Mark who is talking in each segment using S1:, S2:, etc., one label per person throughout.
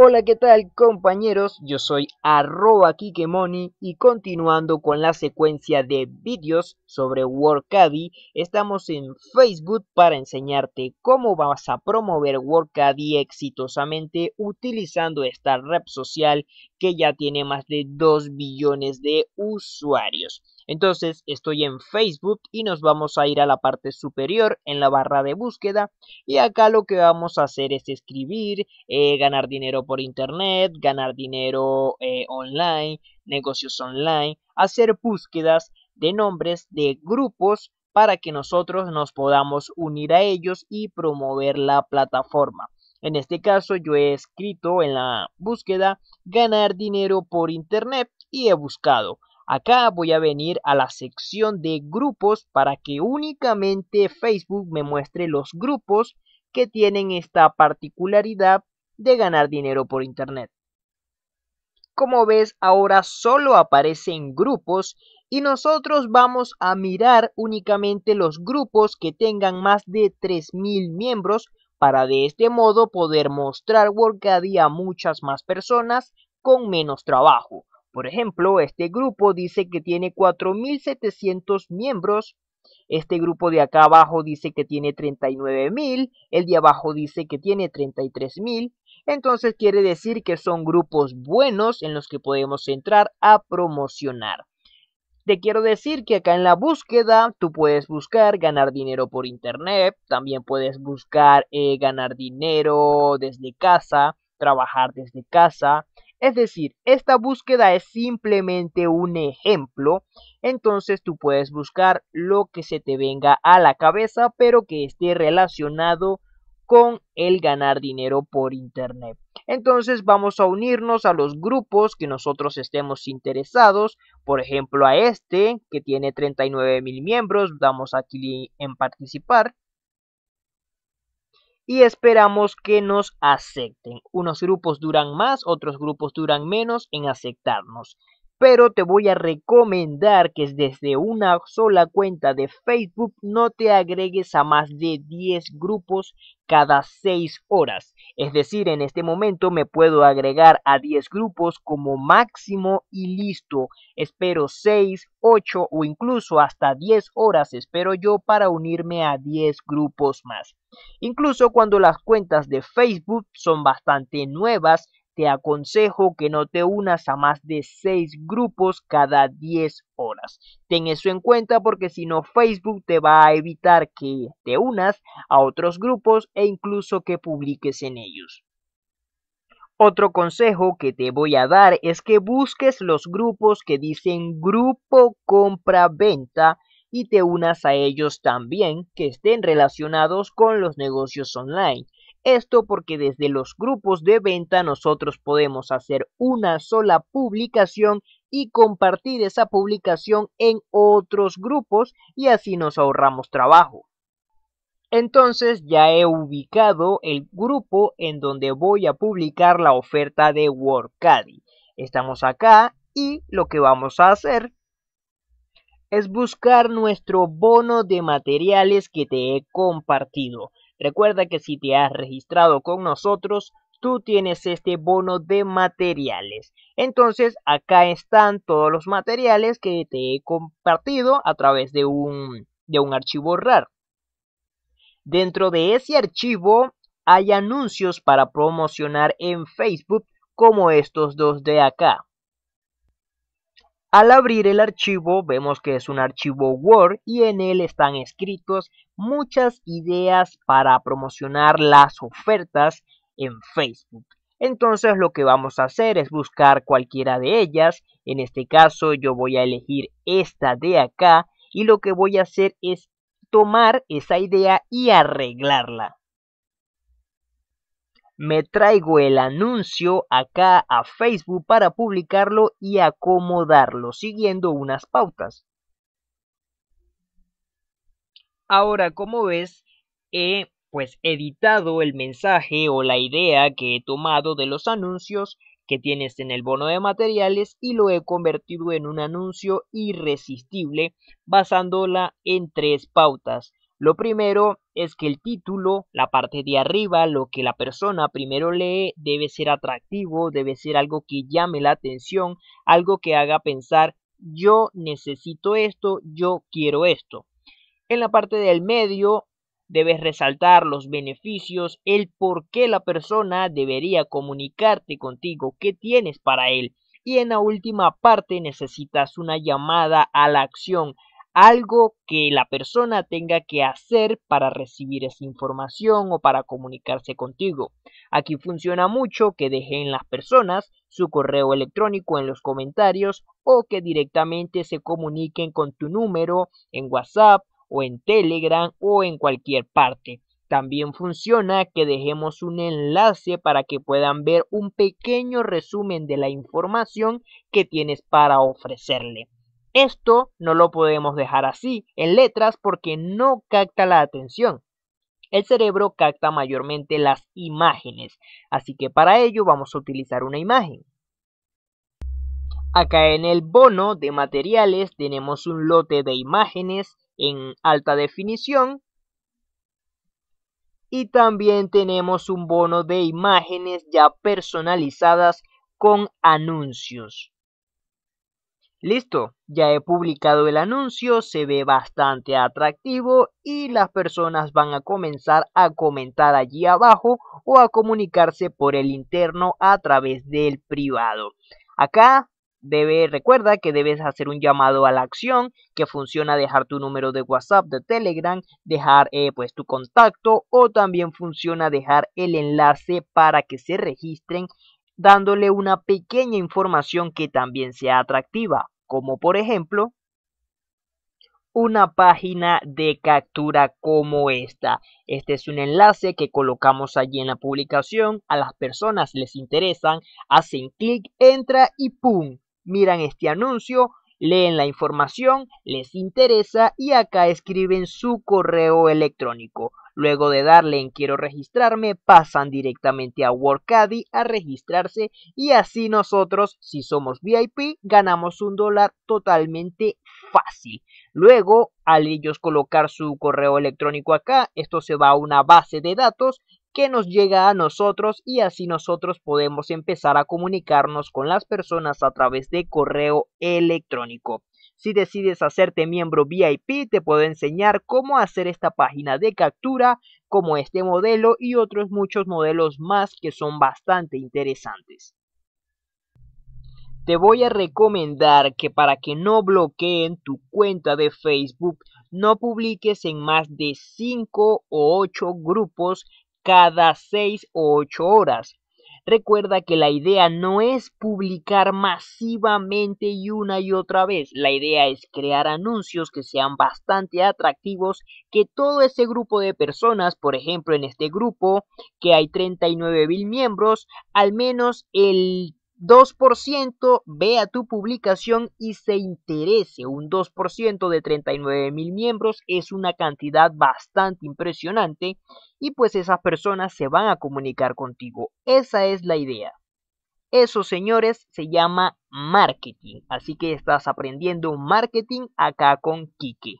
S1: Hola, ¿qué tal compañeros? Yo soy arroba Kikemoni y continuando con la secuencia de vídeos sobre WordCaddy, estamos en Facebook para enseñarte cómo vas a promover WordCaddy exitosamente utilizando esta red social que ya tiene más de 2 billones de usuarios. Entonces estoy en Facebook y nos vamos a ir a la parte superior en la barra de búsqueda y acá lo que vamos a hacer es escribir, eh, ganar dinero por internet, ganar dinero eh, online, negocios online, hacer búsquedas de nombres de grupos para que nosotros nos podamos unir a ellos y promover la plataforma. En este caso yo he escrito en la búsqueda ganar dinero por internet y he buscado. Acá voy a venir a la sección de grupos para que únicamente Facebook me muestre los grupos que tienen esta particularidad de ganar dinero por Internet. Como ves, ahora solo aparecen grupos y nosotros vamos a mirar únicamente los grupos que tengan más de 3.000 miembros para de este modo poder mostrar Work a muchas más personas con menos trabajo. Por ejemplo, este grupo dice que tiene 4.700 miembros, este grupo de acá abajo dice que tiene 39.000, el de abajo dice que tiene 33.000, entonces quiere decir que son grupos buenos en los que podemos entrar a promocionar. Te quiero decir que acá en la búsqueda tú puedes buscar ganar dinero por internet, también puedes buscar eh, ganar dinero desde casa, trabajar desde casa, es decir, esta búsqueda es simplemente un ejemplo, entonces tú puedes buscar lo que se te venga a la cabeza, pero que esté relacionado con el ganar dinero por internet. Entonces vamos a unirnos a los grupos que nosotros estemos interesados, por ejemplo a este que tiene 39 mil miembros, damos aquí en participar y esperamos que nos acepten. Unos grupos duran más, otros grupos duran menos en aceptarnos pero te voy a recomendar que desde una sola cuenta de Facebook no te agregues a más de 10 grupos cada 6 horas. Es decir, en este momento me puedo agregar a 10 grupos como máximo y listo. Espero 6, 8 o incluso hasta 10 horas espero yo para unirme a 10 grupos más. Incluso cuando las cuentas de Facebook son bastante nuevas, te aconsejo que no te unas a más de 6 grupos cada 10 horas. Ten eso en cuenta porque si no Facebook te va a evitar que te unas a otros grupos e incluso que publiques en ellos. Otro consejo que te voy a dar es que busques los grupos que dicen grupo compra-venta y te unas a ellos también que estén relacionados con los negocios online. Esto porque desde los grupos de venta nosotros podemos hacer una sola publicación y compartir esa publicación en otros grupos y así nos ahorramos trabajo. Entonces ya he ubicado el grupo en donde voy a publicar la oferta de WordCaddy. Estamos acá y lo que vamos a hacer es buscar nuestro bono de materiales que te he compartido. Recuerda que si te has registrado con nosotros, tú tienes este bono de materiales. Entonces, acá están todos los materiales que te he compartido a través de un, de un archivo RAR. Dentro de ese archivo hay anuncios para promocionar en Facebook como estos dos de acá. Al abrir el archivo vemos que es un archivo Word y en él están escritos muchas ideas para promocionar las ofertas en Facebook. Entonces lo que vamos a hacer es buscar cualquiera de ellas. En este caso yo voy a elegir esta de acá y lo que voy a hacer es tomar esa idea y arreglarla me traigo el anuncio acá a Facebook para publicarlo y acomodarlo siguiendo unas pautas. Ahora, como ves, he pues editado el mensaje o la idea que he tomado de los anuncios que tienes en el bono de materiales y lo he convertido en un anuncio irresistible basándola en tres pautas. Lo primero es que el título, la parte de arriba, lo que la persona primero lee, debe ser atractivo, debe ser algo que llame la atención, algo que haga pensar yo necesito esto, yo quiero esto. En la parte del medio debes resaltar los beneficios, el por qué la persona debería comunicarte contigo, qué tienes para él. Y en la última parte necesitas una llamada a la acción, algo que la persona tenga que hacer para recibir esa información o para comunicarse contigo. Aquí funciona mucho que dejen las personas su correo electrónico en los comentarios o que directamente se comuniquen con tu número en WhatsApp o en Telegram o en cualquier parte. También funciona que dejemos un enlace para que puedan ver un pequeño resumen de la información que tienes para ofrecerle. Esto no lo podemos dejar así, en letras, porque no capta la atención. El cerebro capta mayormente las imágenes, así que para ello vamos a utilizar una imagen. Acá en el bono de materiales tenemos un lote de imágenes en alta definición y también tenemos un bono de imágenes ya personalizadas con anuncios. Listo, ya he publicado el anuncio, se ve bastante atractivo y las personas van a comenzar a comentar allí abajo o a comunicarse por el interno a través del privado. Acá debe, recuerda que debes hacer un llamado a la acción que funciona dejar tu número de WhatsApp, de Telegram, dejar eh, pues tu contacto o también funciona dejar el enlace para que se registren dándole una pequeña información que también sea atractiva, como por ejemplo una página de captura como esta. Este es un enlace que colocamos allí en la publicación, a las personas les interesan, hacen clic, entra y ¡pum! Miran este anuncio, leen la información, les interesa y acá escriben su correo electrónico. Luego de darle en quiero registrarme, pasan directamente a Workadi a registrarse y así nosotros, si somos VIP, ganamos un dólar totalmente fácil. Luego, al ellos colocar su correo electrónico acá, esto se va a una base de datos que nos llega a nosotros y así nosotros podemos empezar a comunicarnos con las personas a través de correo electrónico. Si decides hacerte miembro VIP, te puedo enseñar cómo hacer esta página de captura, como este modelo y otros muchos modelos más que son bastante interesantes. Te voy a recomendar que para que no bloqueen tu cuenta de Facebook, no publiques en más de 5 o 8 grupos cada seis o ocho horas. Recuerda que la idea no es publicar masivamente y una y otra vez. La idea es crear anuncios que sean bastante atractivos, que todo ese grupo de personas, por ejemplo en este grupo que hay 39 mil miembros, al menos el 2% vea tu publicación y se interese. Un 2% de 39 mil miembros es una cantidad bastante impresionante y pues esas personas se van a comunicar contigo. Esa es la idea. Eso, señores, se llama marketing. Así que estás aprendiendo marketing acá con Kike.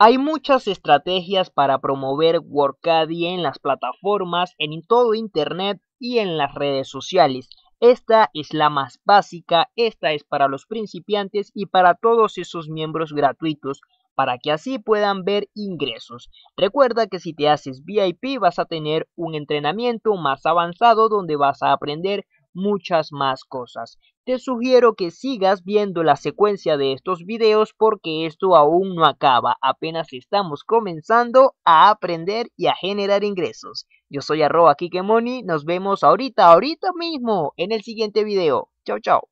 S1: Hay muchas estrategias para promover Workadia en las plataformas, en todo Internet y en las redes sociales. Esta es la más básica, esta es para los principiantes y para todos esos miembros gratuitos, para que así puedan ver ingresos. Recuerda que si te haces VIP vas a tener un entrenamiento más avanzado donde vas a aprender muchas más cosas. Te sugiero que sigas viendo la secuencia de estos videos porque esto aún no acaba, apenas estamos comenzando a aprender y a generar ingresos. Yo soy arroba Kikemoni, nos vemos ahorita, ahorita mismo, en el siguiente video. Chao, chao.